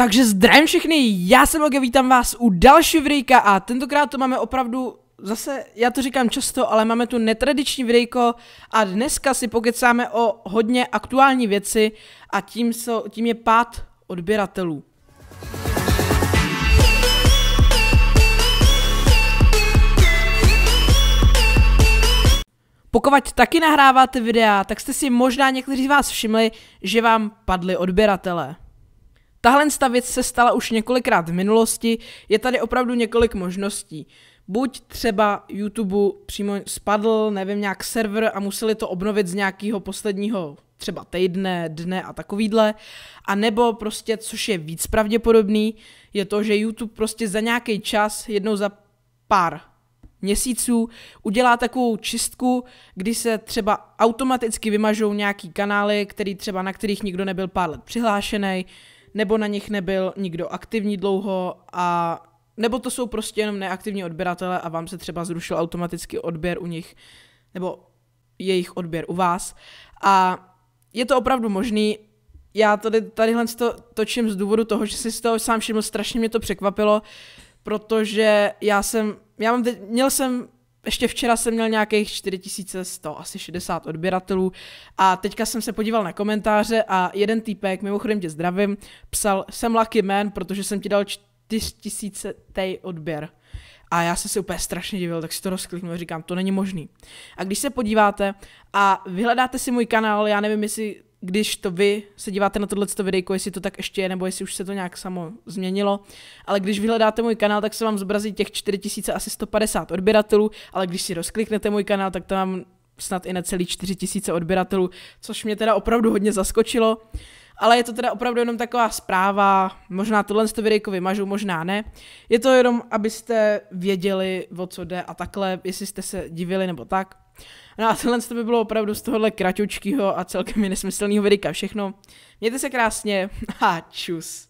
Takže zdravím všechny, já jsem Loge, vítám vás u dalšího videjka a tentokrát to máme opravdu, zase, já to říkám často, ale máme tu netradiční videjko a dneska si pokecáme o hodně aktuální věci a tím, so, tím je pát odběratelů. Pokud taky nahráváte videa, tak jste si možná někteří z vás všimli, že vám padly odběratele. Tahle věc se stala už několikrát v minulosti, je tady opravdu několik možností. Buď třeba YouTube přímo spadl, nevím, nějak server a museli to obnovit z nějakého posledního třeba týdne, dne a takovýhle. A nebo prostě, což je víc pravděpodobný, je to, že YouTube prostě za nějaký čas, jednou za pár měsíců, udělá takovou čistku, kdy se třeba automaticky vymažou nějaký kanály, který třeba na kterých nikdo nebyl pár let přihlášený, nebo na nich nebyl nikdo aktivní dlouho a nebo to jsou prostě jenom neaktivní odběratele a vám se třeba zrušil automaticky odběr u nich, nebo jejich odběr u vás. A je to opravdu možný. Já tady, tadyhle to točím z důvodu toho, že si z toho sám všiml, strašně mě to překvapilo, protože já jsem, já mám teď, měl jsem ještě včera jsem měl nějakých 4100, asi 60 odběratelů a teďka jsem se podíval na komentáře a jeden týpek, mimochodem tě zdravím, psal, jsem lucky man, protože jsem ti dal 4000 tej odběr. A já jsem si úplně strašně divil, tak si to rozkliknu a říkám, to není možný. A když se podíváte a vyhledáte si můj kanál, já nevím, jestli když to vy se díváte na tohleto videjko, jestli to tak ještě je, nebo jestli už se to nějak samo změnilo. Ale když vyhledáte můj kanál, tak se vám zobrazí těch 4150 asi 150 odběratelů, ale když si rozkliknete můj kanál, tak tam snad i necelý 4000 odběratelů, což mě teda opravdu hodně zaskočilo ale je to teda opravdu jenom taková zpráva, možná tohle z toho vymažu, možná ne. Je to jenom, abyste věděli, o co jde a takhle, jestli jste se divili nebo tak. No a tohle to by bylo opravdu z tohohle kraťučkýho a celkem nesmyslného videa všechno. Mějte se krásně a čus.